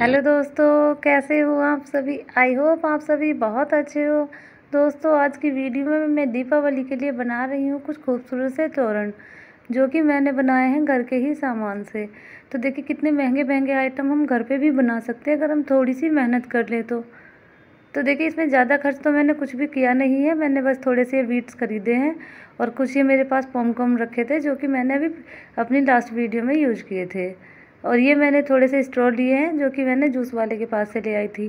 hello दोस्तों कैसे हो आप सभी आई होप आप सभी बहुत अच्छे हो दोस्तों आज की वीडियो में मैं दीपावली के लिए बना रही हूँ कुछ खूबसूरत से तोरण जो कि मैंने बनाए हैं घर के ही सामान से तो देखिए कितने महंगे महंगे आइटम हम घर पे भी बना सकते हैं अगर हम थोड़ी सी मेहनत कर ले तो तो देखिए इसमें ज़्यादा खर्च तो मैंने कुछ भी किया नहीं है मैंने बस थोड़े से बीट्स खरीदे हैं और कुछ ये मेरे पास पॉमकॉम रखे थे जो कि मैंने अभी अपनी लास्ट वीडियो में यूज किए थे और ये मैंने थोड़े से स्ट्रॉ लिए हैं जो कि मैंने जूस वाले के पास से ले आई थी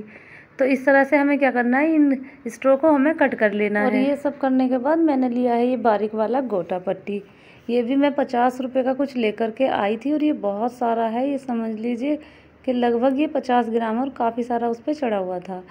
तो इस तरह से हमें क्या करना है इन स्ट्रो को हमें कट कर लेना और है ये सब करने के बाद मैंने लिया है ये बारीक वाला गोटा पट्टी ये भी मैं पचास रुपये का कुछ लेकर के आई थी और ये बहुत सारा है ये समझ लीजिए कि लगभग ये पचास ग्राम और काफ़ी सारा उस पर चढ़ा हुआ था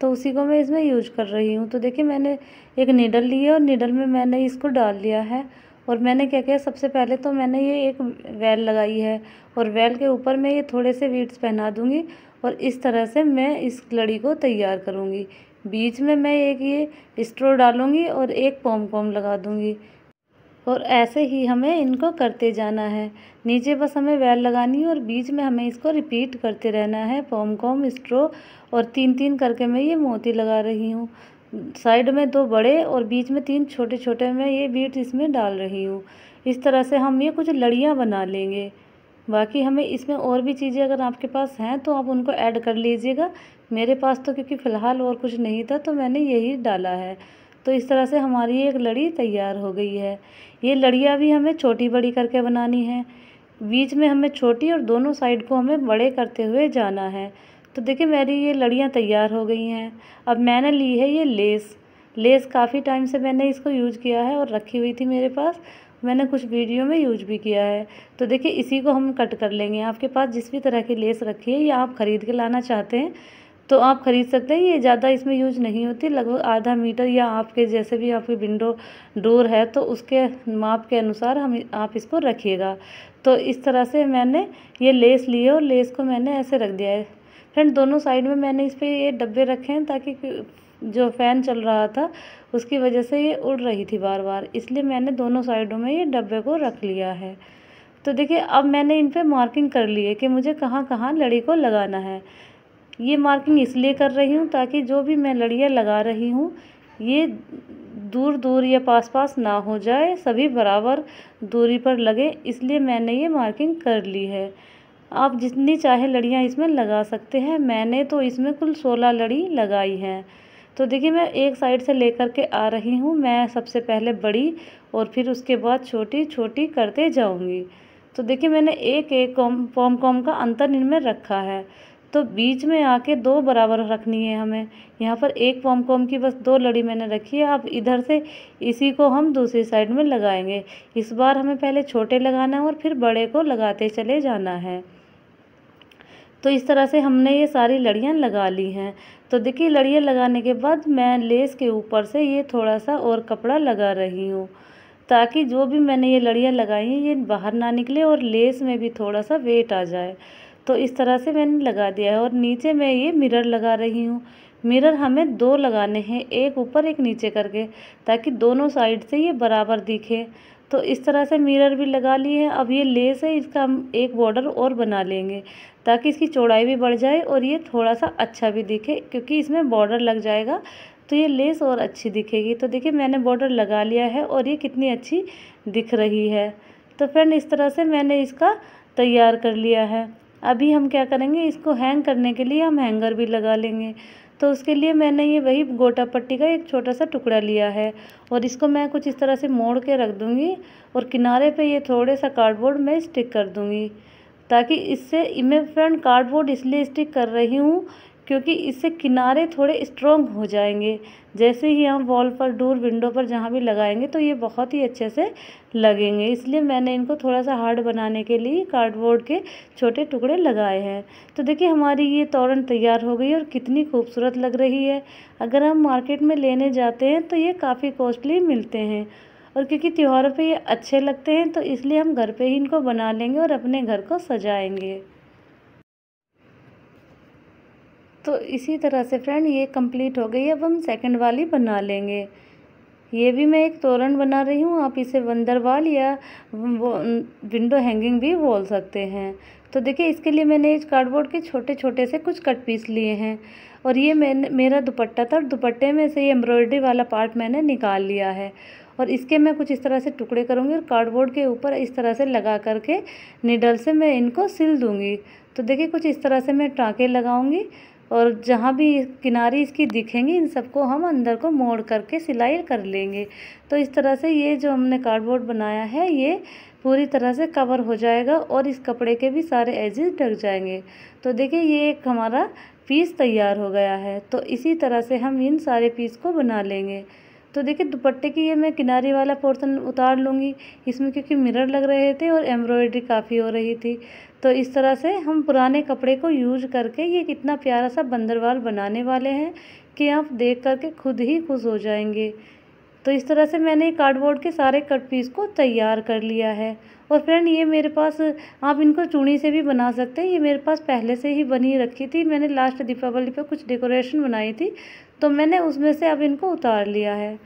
तो उसी को मैं इसमें यूज कर रही हूँ तो देखिए मैंने एक नीडल ली है और नीडल में मैंने इसको डाल लिया है और मैंने क्या किया सबसे पहले तो मैंने ये एक वेल लगाई है और वेल के ऊपर मैं ये थोड़े से बीट्स पहना दूँगी और इस तरह से मैं इस लड़ी को तैयार करूँगी बीच में मैं एक ये स्ट्रो डालूँगी और एक पोम पोम लगा दूँगी और ऐसे ही हमें इनको करते जाना है नीचे बस हमें वेल लगानी है और बीच में हमें इसको रिपीट करते रहना है पोम कॉम स्ट्रो और तीन तीन करके मैं ये मोती लगा रही हूँ साइड में दो बड़े और बीच में तीन छोटे छोटे मैं ये बीट्स इसमें डाल रही हूँ इस तरह से हम ये कुछ लड़ियाँ बना लेंगे बाकी हमें इसमें और भी चीज़ें अगर आपके पास हैं तो आप उनको ऐड कर लीजिएगा मेरे पास तो क्योंकि फ़िलहाल और कुछ नहीं था तो मैंने यही डाला है तो इस तरह से हमारी एक लड़ी तैयार हो गई है ये लड़ियाँ भी हमें छोटी बड़ी करके बनानी है बीच में हमें छोटी और दोनों साइड को हमें बड़े करते हुए जाना है तो देखिए मेरी ये लड़ियाँ तैयार हो गई हैं अब मैंने ली है ये लेस लेस काफ़ी टाइम से मैंने इसको यूज किया है और रखी हुई थी मेरे पास मैंने कुछ वीडियो में यूज भी किया है तो देखिए इसी को हम कट कर लेंगे आपके पास जिस भी तरह की लेस रखी है या आप ख़रीद के लाना चाहते हैं तो आप ख़रीद सकते हैं ये ज़्यादा इसमें यूज नहीं होती लगभग आधा मीटर या आपके जैसे भी आपकी विंडो डोर है तो उसके माप के अनुसार हम आप इसको रखिएगा तो इस तरह से मैंने ये लेस ली है और लेस को मैंने ऐसे रख दिया है फ्रेंड दोनों साइड में मैंने इस पर ये डब्बे रखे हैं ताकि जो फ़ैन चल रहा था उसकी वजह से ये उड़ रही थी बार बार इसलिए मैंने दोनों साइडों में ये डब्बे को रख लिया है तो देखिए अब मैंने इन पर मार्किंग कर ली है कि मुझे कहाँ कहाँ लड़ी को लगाना है ये मार्किंग इसलिए कर रही हूँ ताकि जो भी मैं लड़ियाँ लगा रही हूँ ये दूर दूर या पास पास ना हो जाए सभी बराबर दूरी पर लगे इसलिए मैंने ये मार्किंग कर ली है आप जितनी चाहे लड़ियाँ इसमें लगा सकते हैं मैंने तो इसमें कुल सोलह लड़ी लगाई हैं तो देखिए मैं एक साइड से लेकर के आ रही हूँ मैं सबसे पहले बड़ी और फिर उसके बाद छोटी छोटी करते जाऊँगी तो देखिए मैंने एक एक कॉम पॉम कॉम का अंतर इनमें रखा है तो बीच में आके दो बराबर रखनी है हमें यहाँ पर एक पॉम कॉम की बस दो लड़ी मैंने रखी है अब इधर से इसी को हम दूसरी साइड में लगाएंगे इस बार हमें पहले छोटे लगाना है और फिर बड़े को लगाते चले जाना है तो इस तरह से हमने ये सारी लड़ियाँ लगा ली हैं तो देखिए लड़ियाँ लगाने के बाद मैं लेस के ऊपर से ये थोड़ा सा और कपड़ा लगा रही हूँ ताकि जो भी मैंने ये लड़ियाँ लगाई हैं ये बाहर ना निकले और लेस में भी थोड़ा सा वेट आ जाए तो इस तरह से मैंने लगा दिया है और नीचे मैं ये मिरर लगा रही हूँ मिरर हमें दो लगाने हैं एक ऊपर एक नीचे करके ताकि दोनों साइड से ये बराबर दिखे तो इस तरह से मिरर भी लगा लिए हैं अब ये लेस है इसका हम एक बॉर्डर और बना लेंगे ताकि इसकी चौड़ाई भी बढ़ जाए और ये थोड़ा सा अच्छा भी दिखे क्योंकि इसमें बॉर्डर लग जाएगा तो ये लेस और अच्छी दिखेगी तो देखिए मैंने बॉर्डर लगा लिया है और ये कितनी अच्छी दिख रही है तो फ्रेंड इस तरह से मैंने इसका तैयार कर लिया है अभी हम क्या करेंगे इसको हैंग करने के लिए हम हैंगर भी लगा लेंगे तो उसके लिए मैंने ये वही गोटा पट्टी का एक छोटा सा टुकड़ा लिया है और इसको मैं कुछ इस तरह से मोड़ के रख दूँगी और किनारे पर ये थोड़े सा कार्डबोर्ड मैं स्टिक कर दूँगी ताकि इससे मैं फ्रेंड कार्डबोर्ड इसलिए स्टिक कर रही हूँ क्योंकि इससे किनारे थोड़े स्ट्रॉन्ग हो जाएंगे जैसे ही हम वॉल पर डोर विंडो पर जहाँ भी लगाएंगे तो ये बहुत ही अच्छे से लगेंगे इसलिए मैंने इनको थोड़ा सा हार्ड बनाने के लिए कार्डबोर्ड के छोटे टुकड़े लगाए हैं तो देखिए हमारी ये तोरण तैयार हो गई और कितनी खूबसूरत लग रही है अगर हम मार्केट में लेने जाते हैं तो ये काफ़ी कॉस्टली मिलते हैं और क्योंकि त्योहारों पे ये अच्छे लगते हैं तो इसलिए हम घर पे ही इनको बना लेंगे और अपने घर को सजाएंगे तो इसी तरह से फ्रेंड ये कंप्लीट हो गई अब हम सेकंड वाली बना लेंगे ये भी मैं एक तोरण बना रही हूँ आप इसे वंदर वाल या विंडो हैंगिंग भी बोल सकते हैं तो देखिए इसके लिए मैंने इस कार्डबोर्ड के छोटे छोटे से कुछ कट पीस लिए हैं और ये मैंने मेरा दुपट्टा था और दुपट्टे में से ये एम्ब्रॉयडरी वाला पार्ट मैंने निकाल लिया है और इसके मैं कुछ इस तरह से टुकड़े करूँगी और कार्डबोर्ड के ऊपर इस तरह से लगा करके निडल से मैं इनको सिल दूँगी तो देखिए कुछ इस तरह से मैं टाँके लगाऊँगी और जहाँ भी किनारे इसकी दिखेंगी इन सबको हम अंदर को मोड़ करके सिलाई कर लेंगे तो इस तरह से ये जो हमने कार्डबोर्ड बनाया है ये पूरी तरह से कवर हो जाएगा और इस कपड़े के भी सारे एजेस ढक जाएंगे तो देखिए ये एक हमारा पीस तैयार हो गया है तो इसी तरह से हम इन सारे पीस को बना लेंगे तो देखिए दुपट्टे की ये मैं किनारे वाला पोर्शन उतार लूँगी इसमें क्योंकि मिरर लग रहे थे और एम्ब्रॉयडरी काफ़ी हो रही थी तो इस तरह से हम पुराने कपड़े को यूज करके ये कितना प्यारा सा बंदरवाल बनाने वाले हैं कि आप देख करके खुद ही खुश हो जाएंगे तो इस तरह से मैंने कार्डबोर्ड के सारे कट पीस को तैयार कर लिया है और फ्रेंड ये मेरे पास आप इनको चूड़ी से भी बना सकते हैं ये मेरे पास पहले से ही बनी रखी थी मैंने लास्ट दीपावली पर कुछ डेकोरेशन बनाई थी तो मैंने उसमें से अब इनको उतार लिया है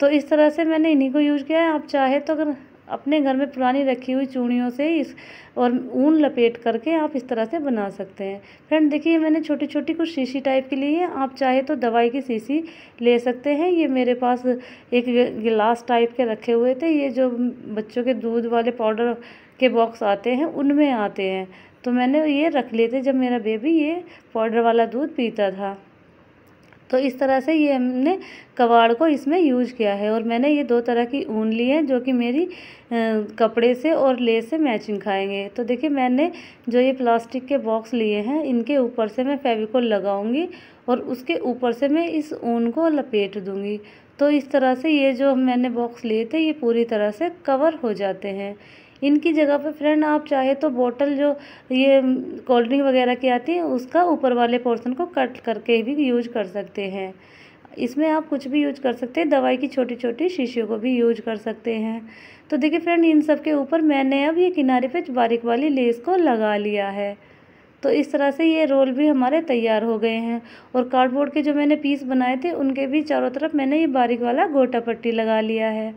तो इस तरह से मैंने इन्हीं को यूज किया है आप चाहे तो अगर अपने घर में पुरानी रखी हुई चूड़ियों से इस और ऊन लपेट करके आप इस तरह से बना सकते हैं फ्रेंड देखिए मैंने छोटी छोटी कुछ शीशी टाइप की ली है आप चाहे तो दवाई की शीशी ले सकते हैं ये मेरे पास एक गिलास टाइप के रखे हुए थे ये जो बच्चों के दूध वाले पाउडर के बॉक्स आते हैं उनमें आते हैं तो मैंने ये रख लिए थे जब मेरा बेबी ये पाउडर वाला दूध पीता था तो इस तरह से ये हमने कबाड़ को इसमें यूज किया है और मैंने ये दो तरह की ऊन ली है जो कि मेरी कपड़े से और लेस से मैचिंग खाएंगे तो देखिए मैंने जो ये प्लास्टिक के बॉक्स लिए हैं इनके ऊपर से मैं फेविकोल लगाऊंगी और उसके ऊपर से मैं इस ऊन को लपेट दूंगी तो इस तरह से ये जो मैंने बॉक्स लिए थे ये पूरी तरह से कवर हो जाते हैं इनकी जगह पे फ्रेंड आप चाहे तो बॉटल जो ये कोल्ड ड्रिंक वगैरह की आती है उसका ऊपर वाले पोर्सन को कट करके भी यूज कर सकते हैं इसमें आप कुछ भी यूज कर सकते हैं दवाई की छोटी छोटी शीशियों को भी यूज कर सकते हैं तो देखिए फ्रेंड इन सब के ऊपर मैंने अब ये किनारे पे बारीक वाली लेस को लगा लिया है तो इस तरह से ये रोल भी हमारे तैयार हो गए हैं और कार्डबोर्ड के जो मैंने पीस बनाए थे उनके भी चारों तरफ मैंने ये बारीक वाला गोटा पट्टी लगा लिया है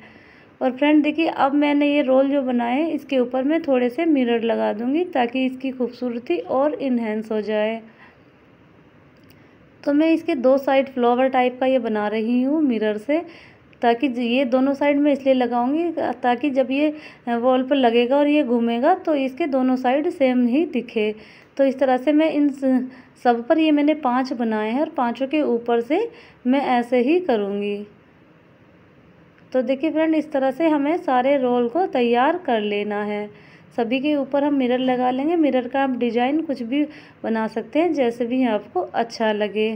और फ्रेंड देखिए अब मैंने ये रोल जो बनाए हैं इसके ऊपर मैं थोड़े से मिरर लगा दूँगी ताकि इसकी खूबसूरती और इन्हेंस हो जाए तो मैं इसके दो साइड फ्लावर टाइप का ये बना रही हूँ मिरर से ताकि ये दोनों साइड में इसलिए लगाऊंगी ताकि जब ये वॉल पर लगेगा और ये घूमेगा तो इसके दोनों साइड सेम ही दिखे तो इस तरह से मैं इन सब पर ये मैंने पांच बनाए हैं और पांचों के ऊपर से मैं ऐसे ही करूँगी तो देखिए फ्रेंड इस तरह से हमें सारे रोल को तैयार कर लेना है सभी के ऊपर हम मिरर लगा लेंगे मिरर का आप डिजाइन कुछ भी बना सकते हैं जैसे भी आपको अच्छा लगे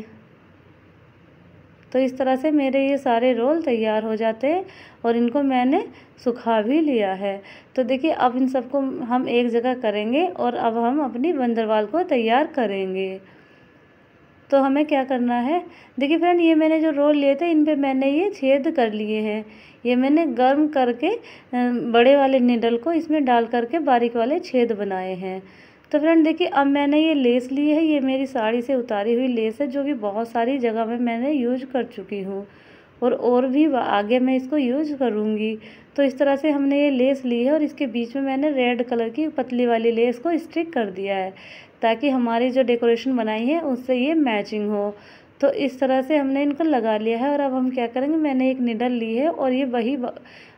तो इस तरह से मेरे ये सारे रोल तैयार हो जाते हैं और इनको मैंने सुखा भी लिया है तो देखिए अब इन सबको हम एक जगह करेंगे और अब हम अपनी बंदरवाल को तैयार करेंगे तो हमें क्या करना है देखिए फ्रेंड ये मैंने जो रोल लिए थे इन पर मैंने ये छेद कर लिए हैं ये मैंने गर्म करके बड़े वाले निडल को इसमें डाल करके बारीक वाले छेद बनाए हैं तो फ्रेंड देखिए अब मैंने ये लेस ली है ये मेरी साड़ी से उतारी हुई लेस है जो कि बहुत सारी जगह में मैंने यूज कर चुकी हूँ और और भी आगे मैं इसको यूज करूँगी तो इस तरह से हमने ये लेस ली है और इसके बीच में मैंने रेड कलर की पतली वाली लेस को स्टिक कर दिया है ताकि हमारी जो डेकोरेशन बनाई है उससे ये मैचिंग हो तो इस तरह से हमने इनको लगा लिया है और अब हम क्या करेंगे मैंने एक निडल ली है और ये वही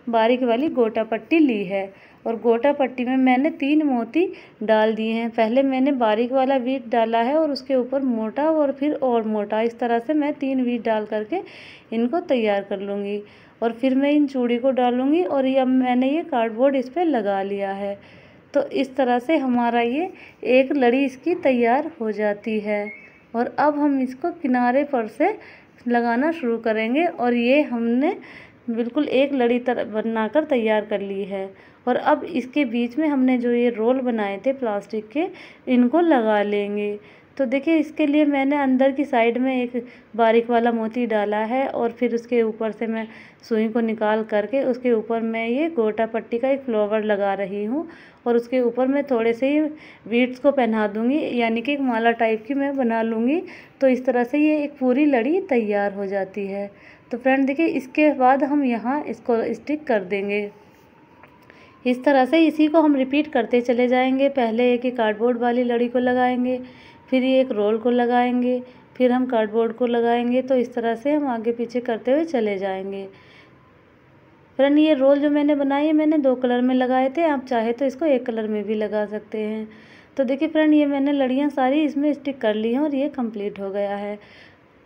बारीक वाली गोटा पट्टी ली है और गोटा पट्टी में मैंने तीन मोती डाल दिए हैं पहले मैंने बारीक वाला बीट डाला है और उसके ऊपर मोटा और फिर और मोटा इस तरह से मैं तीन बीट डाल करके इनको तैयार कर लूँगी और फिर मैं इन चूड़ी को डालूँगी और ये अब मैंने ये कार्डबोर्ड इस पर लगा लिया है तो इस तरह से हमारा ये एक लड़ी इसकी तैयार हो जाती है और अब हम इसको किनारे पर से लगाना शुरू करेंगे और ये हमने बिल्कुल एक लड़ी तरह बनाकर तैयार कर ली है और अब इसके बीच में हमने जो ये रोल बनाए थे प्लास्टिक के इनको लगा लेंगे तो देखिए इसके लिए मैंने अंदर की साइड में एक बारीक वाला मोती डाला है और फिर उसके ऊपर से मैं सुई को निकाल करके उसके ऊपर मैं ये गोटा पट्टी का एक फ्लावर लगा रही हूँ और उसके ऊपर मैं थोड़े से ही वीट्स को पहना दूँगी यानी कि एक माला टाइप की मैं बना लूँगी तो इस तरह से ये एक पूरी लड़ी तैयार हो जाती है तो फ्रेंड देखिए इसके बाद हम यहाँ इसको स्टिक कर देंगे इस तरह से इसी को हम रिपीट करते चले जाएंगे पहले एक ही कार्डबोर्ड वाली लड़ी को लगाएंगे फिर ये एक रोल को लगाएंगे फिर हम कार्डबोर्ड को लगाएंगे तो इस तरह से हम आगे पीछे करते हुए चले जाएंगे फ्रेंड ये रोल जो मैंने बनाई है मैंने दो कलर में लगाए थे आप चाहे तो इसको एक कलर में भी लगा सकते हैं तो देखिए फ्रेंड ये मैंने लड़ियाँ सारी इसमें स्टिक कर ली हैं और ये कम्प्लीट हो गया है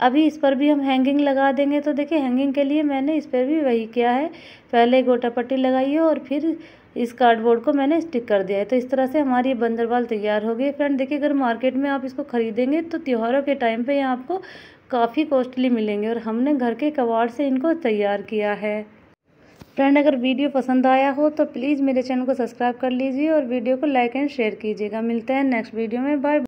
अभी इस पर भी हम हैंगिंग लगा देंगे तो देखिए हैंगिंग के लिए मैंने इस पर भी वही किया है पहले गोटा पट्टी लगाई है और फिर इस कार्डबोर्ड को मैंने स्टिक कर दिया है तो इस तरह से हमारी ये बंदरवाल तैयार हो गई फ्रेंड देखिए अगर मार्केट में आप इसको खरीदेंगे तो त्योहारों के टाइम पे ये आपको काफ़ी कॉस्टली मिलेंगे और हमने घर के कबाड़ से इनको तैयार किया है फ्रेंड अगर वीडियो पसंद आया हो तो प्लीज़ मेरे चैनल को सब्सक्राइब कर लीजिए और वीडियो को लाइक एंड शेयर कीजिएगा मिलते हैं नेक्स्ट वीडियो में बाय